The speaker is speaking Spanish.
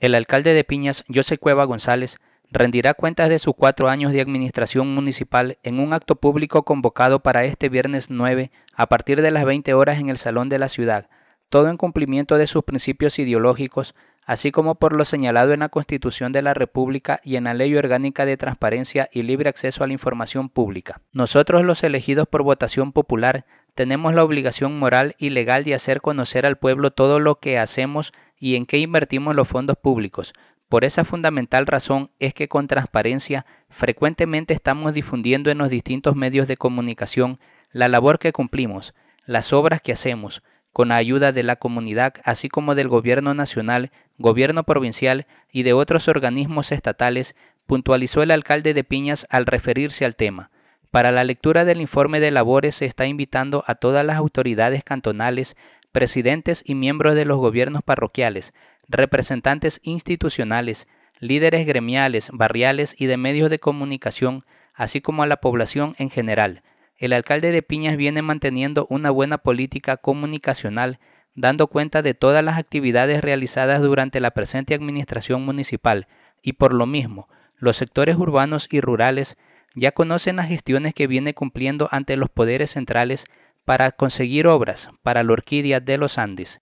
El alcalde de Piñas, José Cueva González, rendirá cuentas de sus cuatro años de administración municipal en un acto público convocado para este viernes 9 a partir de las 20 horas en el Salón de la Ciudad, todo en cumplimiento de sus principios ideológicos, así como por lo señalado en la Constitución de la República y en la Ley Orgánica de Transparencia y Libre Acceso a la Información Pública. Nosotros los elegidos por votación popular tenemos la obligación moral y legal de hacer conocer al pueblo todo lo que hacemos y en qué invertimos los fondos públicos. Por esa fundamental razón es que con transparencia frecuentemente estamos difundiendo en los distintos medios de comunicación la labor que cumplimos, las obras que hacemos, con ayuda de la comunidad, así como del gobierno nacional, gobierno provincial y de otros organismos estatales, puntualizó el alcalde de Piñas al referirse al tema. Para la lectura del informe de labores se está invitando a todas las autoridades cantonales, presidentes y miembros de los gobiernos parroquiales, representantes institucionales, líderes gremiales, barriales y de medios de comunicación, así como a la población en general. El alcalde de Piñas viene manteniendo una buena política comunicacional, dando cuenta de todas las actividades realizadas durante la presente administración municipal, y por lo mismo, los sectores urbanos y rurales ya conocen las gestiones que viene cumpliendo ante los poderes centrales para conseguir obras para la orquídea de los Andes